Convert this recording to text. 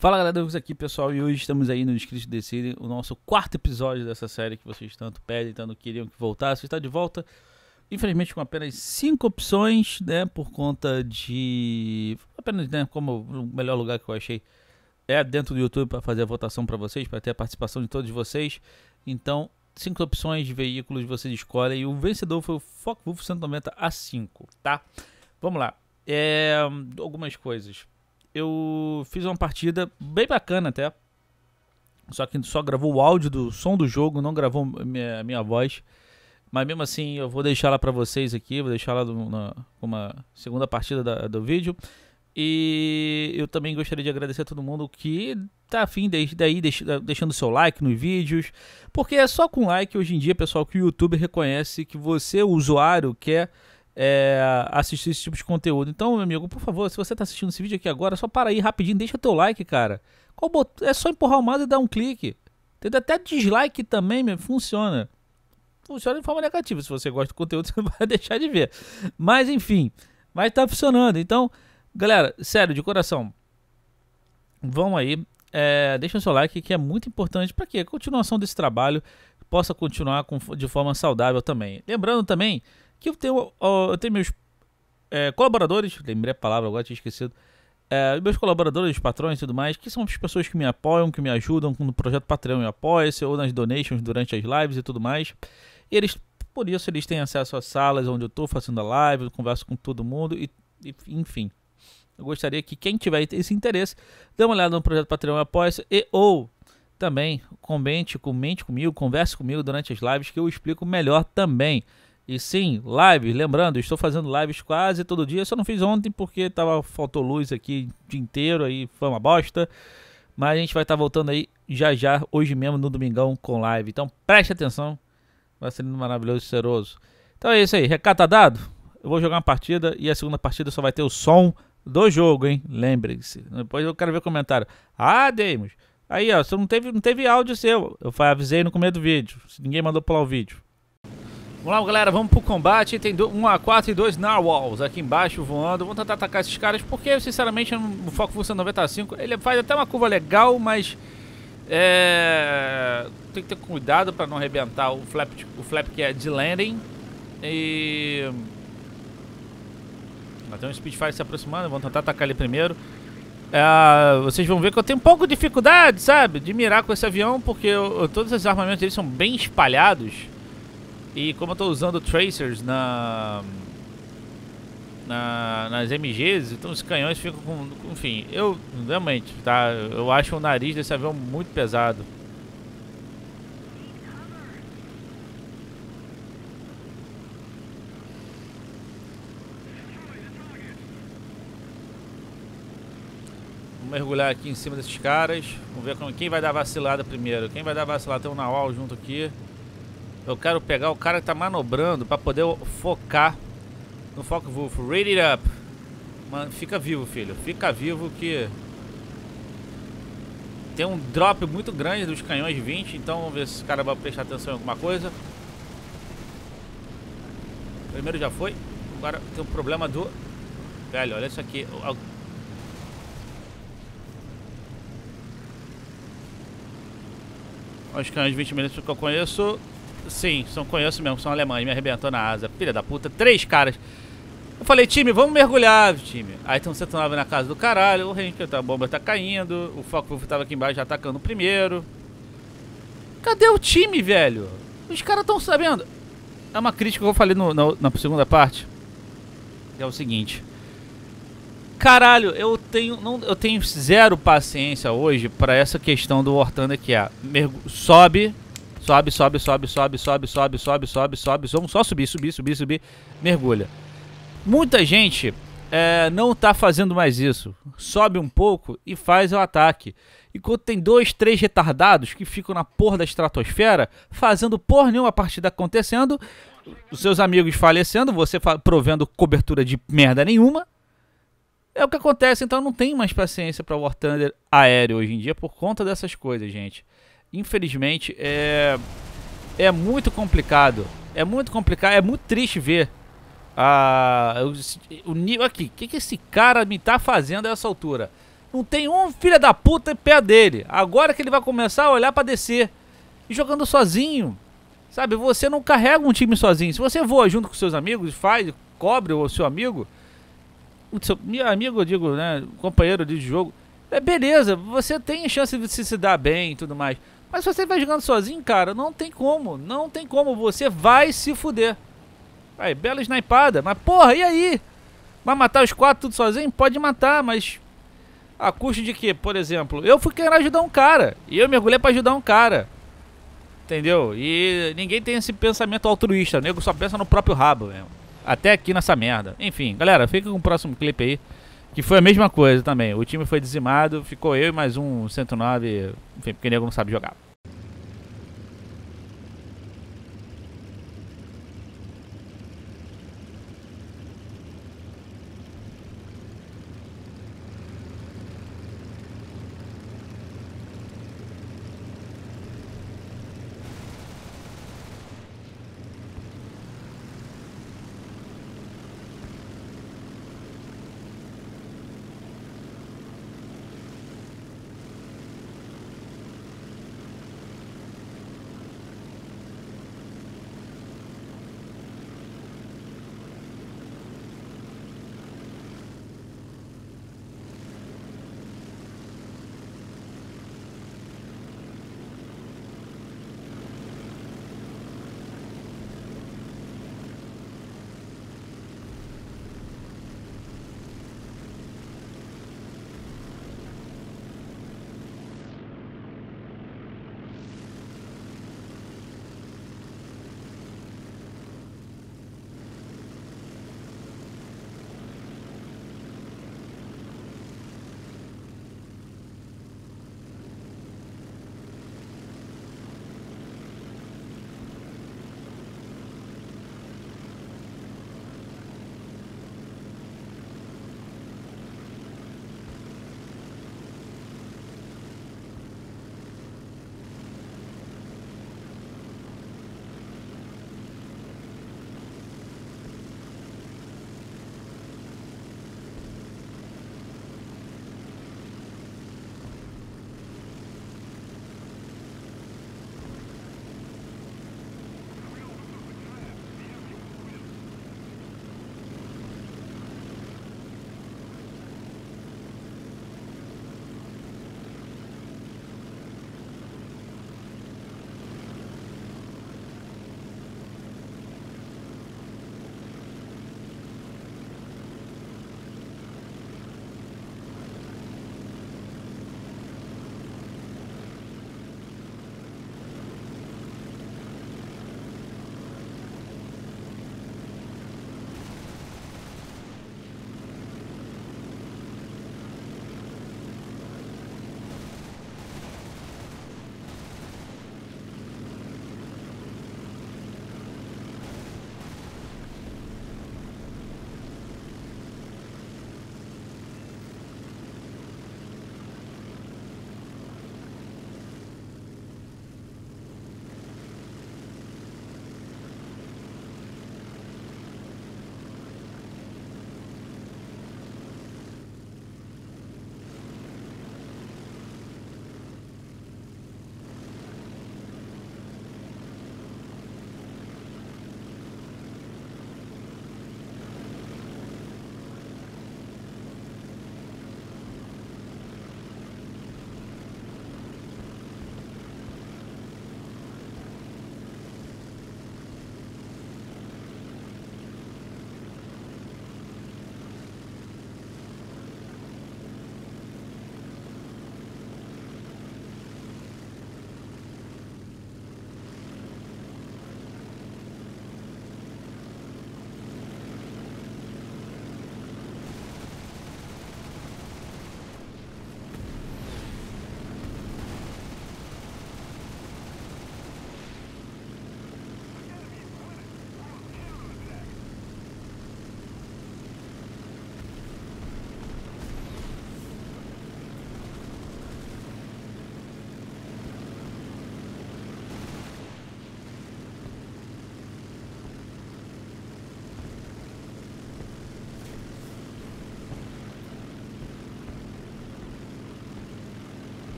Fala galera, Douglas aqui pessoal, e hoje estamos aí no Inscrito Decide, o nosso quarto episódio dessa série que vocês tanto pedem, tanto queriam que voltasse, está de volta, infelizmente com apenas cinco opções, né, por conta de, apenas, né, como o melhor lugar que eu achei é dentro do YouTube para fazer a votação para vocês, para ter a participação de todos vocês, então cinco opções de veículos vocês escolhem, e o vencedor foi o Focus 190 A5, tá? Vamos lá, é, algumas coisas eu fiz uma partida bem bacana até. Só que só gravou o áudio do som do jogo, não gravou minha, minha voz. Mas mesmo assim, eu vou deixar lá para vocês aqui, vou deixar lá com uma segunda partida da, do vídeo. E eu também gostaria de agradecer a todo mundo que tá afim desde daí, deix, deixando seu like nos vídeos. Porque é só com like hoje em dia, pessoal, que o YouTube reconhece que você, o usuário, quer é, assistir esse tipo de conteúdo. Então, meu amigo, por favor, se você está assistindo esse vídeo aqui agora, só para aí rapidinho, deixa teu like, cara. Bot... É só empurrar o mouse e dar um clique. Tem até dislike também, meu, funciona. Funciona de forma negativa. Se você gosta do conteúdo, você vai deixar de ver. Mas, enfim, vai estar tá funcionando. Então, galera, sério, de coração, vão aí. É, deixa o seu like que é muito importante para que a continuação desse trabalho possa continuar com, de forma saudável também. Lembrando também que eu tenho, eu tenho meus é, colaboradores, lembrei a palavra agora, tinha esquecido, é, meus colaboradores, patrões e tudo mais, que são as pessoas que me apoiam, que me ajudam no projeto Patreon e apoia-se, ou nas donations durante as lives e tudo mais. E eles, por isso, eles têm acesso às salas onde eu estou fazendo a live, eu converso com todo mundo e, e enfim. Eu gostaria que quem tiver esse interesse, dê uma olhada no projeto Patreon e apoia-se, e ou também comente, comente comigo, converse comigo durante as lives que eu explico melhor também. E sim, lives, lembrando, estou fazendo lives quase todo dia. Só não fiz ontem porque tava, faltou luz aqui o dia inteiro, aí foi uma bosta. Mas a gente vai estar tá voltando aí já já, hoje mesmo, no domingão, com live. Então preste atenção, vai ser lindo, maravilhoso e seroso. Então é isso aí, recado tá dado? Eu vou jogar uma partida e a segunda partida só vai ter o som do jogo, hein? Lembrem-se. Depois eu quero ver o comentário. Ah, Deimos, aí ó, você não teve, não teve áudio seu. Eu avisei no começo do vídeo, ninguém mandou pular o vídeo. Vamos lá, galera, vamos pro combate. Tem 1x4 e 2 Narwhals aqui embaixo voando. Vamos tentar atacar esses caras, porque, sinceramente, o Foco Fuxa 95, ele faz até uma curva legal, mas... É... Tem que ter cuidado para não arrebentar o flap, o flap que é de landing. E... Tem um speedfire se aproximando, vamos tentar atacar ele primeiro. É... vocês vão ver que eu tenho um pouco de dificuldade, sabe? De mirar com esse avião, porque eu, todos os armamentos eles são bem espalhados. E como eu estou usando tracers na, na, nas MGs, então os canhões ficam com, com, Enfim, eu realmente, tá? Eu acho o nariz desse avião muito pesado. Vamos mergulhar aqui em cima desses caras. Vamos ver quem vai dar vacilada primeiro. Quem vai dar vacilada? Tem um Nawal junto aqui. Eu quero pegar o cara que tá manobrando pra poder focar no Foco Wolf. Read it up. Mano, fica vivo, filho. Fica vivo que... Tem um drop muito grande dos canhões 20, então vamos ver se esse cara vai prestar atenção em alguma coisa. primeiro já foi. Agora tem um problema do... Velho, olha isso aqui. Os canhões de 20 minutos que eu conheço Sim, são conheço mesmo, são alemães, me arrebentou na asa. Filha da puta, três caras. Eu falei, time, vamos mergulhar, time. Aí estão 109 na casa do caralho, o range a bomba tá caindo, o foco tava aqui embaixo já atacando o primeiro. Cadê o time, velho? Os caras estão sabendo. É uma crítica que eu falei no, no, na segunda parte. É o seguinte. Caralho, eu tenho, não, eu tenho zero paciência hoje para essa questão do Hortanda que é mergu sobe Sobe, sobe, sobe, sobe, sobe, sobe, sobe, sobe, sobe. Vamos só subir, subir, subir, subir. Mergulha. Muita gente é, não tá fazendo mais isso. Sobe um pouco e faz o ataque. Enquanto tem dois, três retardados que ficam na porra da estratosfera, fazendo porra nenhuma a partida acontecendo, os seus amigos falecendo, você provendo cobertura de merda nenhuma, é o que acontece, então não tem mais paciência para War Thunder aéreo hoje em dia por conta dessas coisas, gente. Infelizmente, é, é muito complicado. É muito complicado, é muito triste ver a o nível aqui. O que, que esse cara me tá fazendo a essa altura? Não tem um filho da puta em pé dele. Agora que ele vai começar a olhar para descer e jogando sozinho. Sabe, você não carrega um time sozinho. Se você voa junto com seus amigos, faz, cobre o seu amigo, o seu amigo, eu digo, né, companheiro de jogo, é beleza, você tem chance de se, se dar bem e tudo mais. Mas se você vai jogando sozinho, cara, não tem como, não tem como, você vai se fuder. Aí, bela snipada, mas porra, e aí? Vai matar os quatro tudo sozinho? Pode matar, mas a custo de que, por exemplo, eu fui querer ajudar um cara e eu mergulhei para ajudar um cara. Entendeu? E ninguém tem esse pensamento altruísta, o nego só pensa no próprio rabo mesmo até aqui nessa merda. Enfim, galera, fica com o próximo clipe aí. Que foi a mesma coisa também. O time foi dizimado, ficou eu e mais um 109. Enfim, porque nego não sabe jogar.